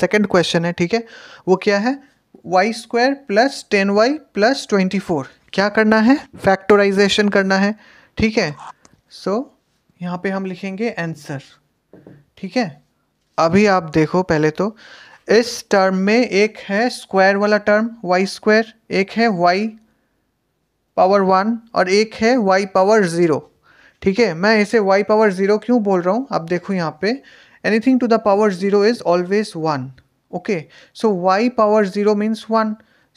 second question है ठीक है वो क्या है Y square plus ten Y plus twenty four क्या करना है फैक्टोराइजेशन करना है ठीक है सो so, यहाँ पे हम लिखेंगे आंसर ठीक है अभी आप देखो पहले तो इस टर्म में एक है स्क्वायर वाला टर्म वाई स्क्वायर एक है वाई पावर वन और एक है वाई पावर ज़ीरो ठीक है मैं इसे वाई पावर ज़ीरो क्यों बोल रहा हूँ आप देखो यहाँ पे anything to the power 0 is always 1 okay so y power 0 means 1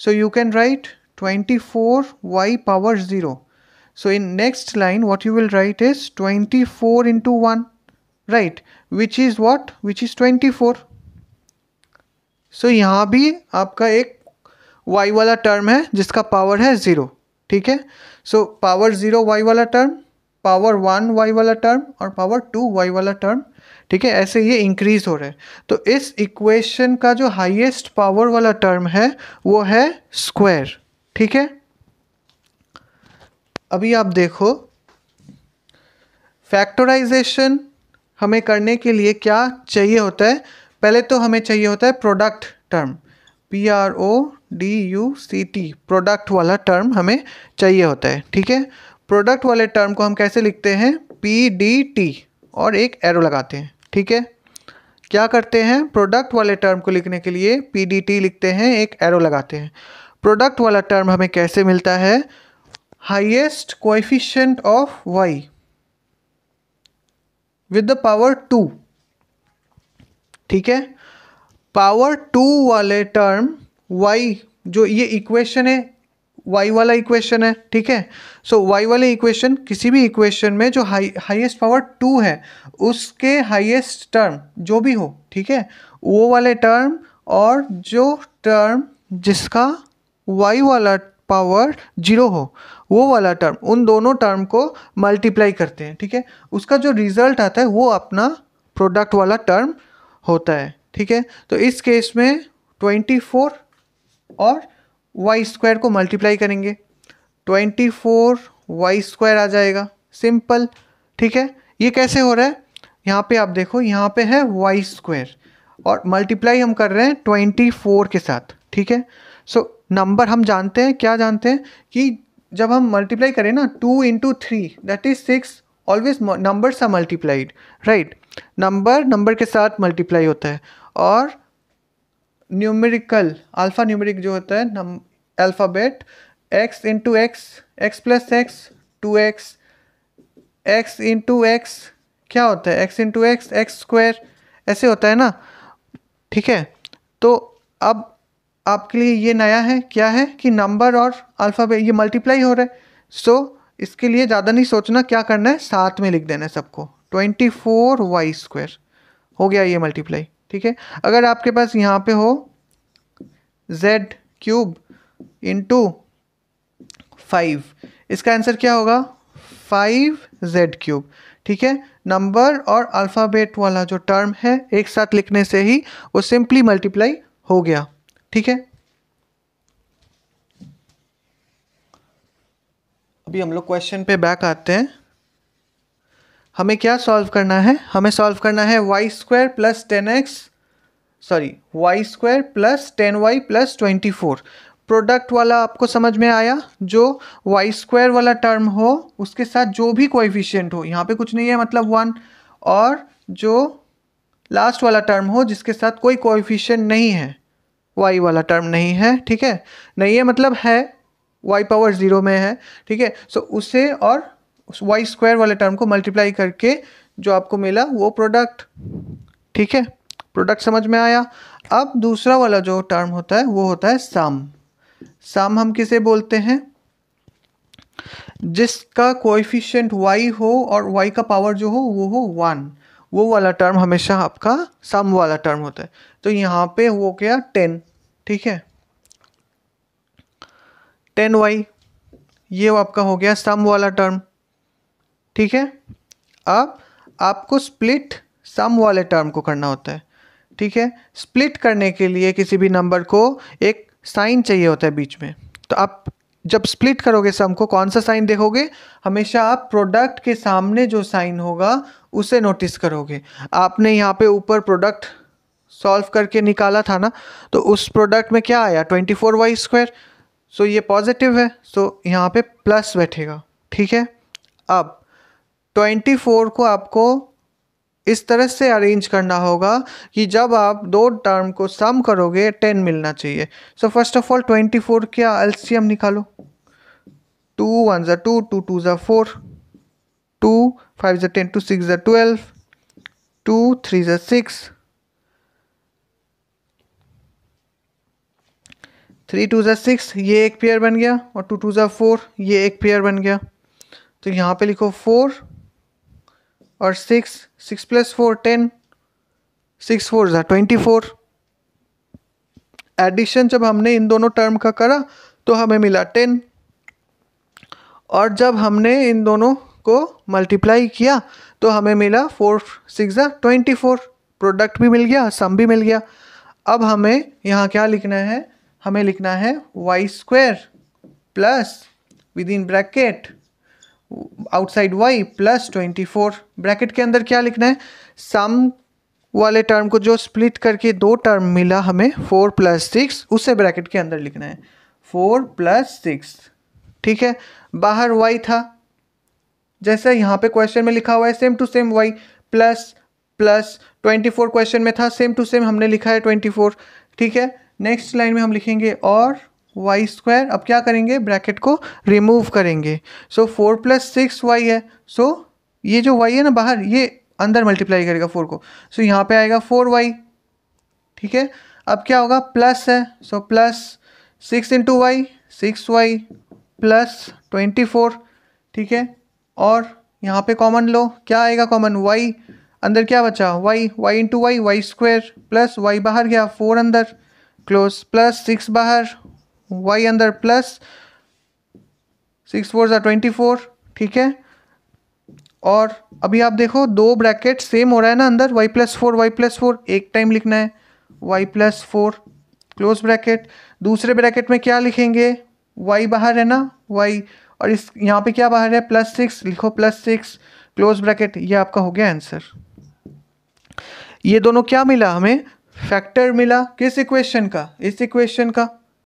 so you can write 24 y power 0 so in next line what you will write is 24 into 1 right which is what which is 24 so, यहाँ भी आपका एक y वाला term है जिसका power है zero ठीक है so power zero power one Y वाला टर्म और पावर टू वाई वाला टर्म ठीक है ऐसे ये इंक्रीज हो रहे हैं तो इस इक्वेशन का जो हाईएस्ट पावर वाला टर्म है वो है स्क्वायर ठीक है अभी आप देखो फैक्टराइजेशन हमें करने के लिए क्या चाहिए होता है पहले तो हमें चाहिए होता है product term P R O D U C T product वाला टर्म हमें चाहिए होता है ठीक है प्रोडक्ट वाले टर्म को हम कैसे लिखते हैं पी डी टी और एक एरो लगाते हैं ठीक है क्या करते हैं प्रोडक्ट वाले टर्म को लिखने के लिए पी डी टी लिखते हैं एक एरो लगाते हैं प्रोडक्ट वाला टर्म हमें कैसे मिलता है highest coefficient of Y with the power two ठीक है पावर टू वाले टर्म वाई जो ये इक्वेशन है वाई वाला इक्वेशन है ठीक है सो वाई वाले इक्वेशन किसी भी इक्वेशन में जो हाई हाइएस्ट पावर टू है उसके हाइएस्ट टर्म जो भी हो ठीक है वो वाले टर्म और जो टर्म जिसका वाई वाला पावर जीरो हो वो वाला टर्म उन दोनों टर्म को मल्टीप्लाई करते हैं ठीक है उसका जो रिजल्ट आता है वो अपना प्रोडक्ट वाला टर्म होता है ठीक है तो इस केस में ट्वेंटी फोर और वाई स्क्वायर को मल्टीप्लाई करेंगे ट्वेंटी फोर वाई स्क्वायर आ जाएगा सिंपल ठीक है ये कैसे हो रहा है यहाँ पे आप देखो यहाँ पे है वाई स्क्वायर और मल्टीप्लाई हम कर रहे हैं ट्वेंटी फोर के साथ ठीक है सो नंबर हम जानते हैं क्या जानते हैं कि जब हम मल्टीप्लाई करें ना two into three that is six always numbers are multiplied right number number के साथ मल्टीप्लाई होता है और न्यूमेरिकल अल्फ़ा न्यूमेरिक जो होता है नम alphabet X into X X plus X two X X into X क्या होता है X into X X square ऐसे होता है ना ठीक है तो अब आपके लिए ये नया है क्या है कि नंबर और अल्फ़ाबेट ये मल्टीप्लाई हो रहा है सो so, इसके लिए ज़्यादा नहीं सोचना क्या करना है साथ में लिख देना है सबको ट्वेंटी फोर वाई स्क्वायर हो गया ये मल्टीप्लाई ठीक है अगर आपके पास यहाँ पे हो जेड क्यूब इंटू फाइव इसका आंसर क्या होगा फाइव जेड क्यूब ठीक है नंबर और अल्फ़ाबेट वाला जो टर्म है एक साथ लिखने से ही वो सिंपली मल्टीप्लाई हो गया ठीक है अभी हम लोग क्वेश्चन पे बैक आते हैं हमें क्या सॉल्व करना है हमें सॉल्व करना है Y square plus ten X sorry Y square plus ten Y plus twenty four product वाला आपको समझ में आया जो वाई स्क्वायर वाला टर्म हो उसके साथ जो भी कोएफिशिएंट हो यहाँ पे कुछ नहीं है मतलब वन और जो लास्ट वाला टर्म हो जिसके साथ कोई कोएफिशिएंट नहीं है वाई वाला टर्म नहीं है ठीक है नहीं है मतलब है वाई पावर ज़ीरो में है ठीक है सो उसे और उस वाई स्क्वायर वाले टर्म को मल्टीप्लाई करके जो आपको मिला वो प्रोडक्ट ठीक है प्रोडक्ट समझ में आया अब दूसरा वाला जो टर्म होता है वो होता है सम सम हम किसे बोलते हैं जिसका कोएफिशिएंट वाई हो और वाई का पावर जो हो वो हो वन वो वाला टर्म हमेशा आपका सम वाला टर्म होता है तो यहाँ पे वो क्या टेन ठीक है टेन वाई ये आपका हो गया सम वाला टर्म ठीक है अब आपको स्प्लिट सम वाले टर्म को करना होता है ठीक है स्प्लिट करने के लिए किसी भी नंबर को एक साइन चाहिए होता है बीच में तो आप जब स्प्लिट करोगे सम को कौन सा साइन देखोगे हमेशा आप प्रोडक्ट के सामने जो साइन होगा उसे नोटिस करोगे आपने यहाँ पे ऊपर प्रोडक्ट सॉल्व करके निकाला था ना तो उस प्रोडक्ट में क्या आया twenty four Y square so ये पॉजिटिव है सो so, यहाँ पे प्लस बैठेगा ठीक है अब ट्वेंटी फोर को आपको इस तरह से अरेंज करना होगा कि जब आप दो टर्म को सम करोगे टेन मिलना चाहिए so first of all twenty four क्या एलसीएम निकालो टू वन जो टू टू टू ज़ा फोर टू फाइव ज़ा टेन टू सिक्स ज़ा ट्वेल्व टू थ्री ज़ा सिक्स थ्री टू ज़ा सिक्स ये एक पेयर बन गया और टू टू ज़ा फोर ये एक पेयर बन गया तो यहाँ पे लिखो फोर और six six plus four ten six four ज़ा ट्वेंटी फोर एडिशन जब हमने इन दोनों टर्म का करा तो हमें मिला टेन और जब हमने इन दोनों को मल्टीप्लाई किया तो हमें मिला फोर सिक्स ज़ा ट्वेंटी फोर प्रोडक्ट भी मिल गया सम भी मिल गया अब हमें यहाँ क्या लिखना है हमें लिखना है y square plus within bracket outside y plus twenty four bracket के अंदर क्या लिखना है सम वाले टर्म को जो स्प्लिट करके दो टर्म मिला हमें फोर प्लस सिक्स उसे ब्रैकेट के अंदर लिखना है फोर प्लस सिक्स ठीक है बाहर वाई था जैसे यहाँ पे क्वेश्चन में लिखा हुआ है same to same y plus plus twenty four question में था सेम टू सेम हमने लिखा है ट्वेंटी फोर ठीक है नेक्स्ट लाइन में हम लिखेंगे और वाई स्क्वायर अब क्या करेंगे ब्रैकेट को रिमूव करेंगे so four plus six y है सो so, ये जो वाई है ना बाहर ये अंदर मल्टीप्लाई करेगा फोर को सो so, यहाँ पे आएगा फोर वाई ठीक है अब क्या होगा प्लस है so so, plus six into y six y plus twenty four ठीक है और यहाँ पे कॉमन लो क्या आएगा कॉमन वाई अंदर क्या बचा y y into y y square plus y बाहर गया फोर अंदर क्लोज प्लस सिक्स बाहर वाई अंदर प्लस सिक्स फोर ज़ा ट्वेंटी फोर ठीक है और अभी आप देखो दो ब्रैकेट सेम हो रहा है ना अंदर y plus four y plus four एक टाइम लिखना है y plus four close bracket दूसरे ब्रैकेट में क्या लिखेंगे वाई बाहर है ना वाई और इस यहाँ पे क्या बाहर है प्लस सिक्स लिखो प्लस सिक्स क्लोज ब्रैकेट ये आपका हो गया आंसर ये दोनों क्या मिला हमें फैक्टर मिला किस इक्वेशन का इस इक्वेशन का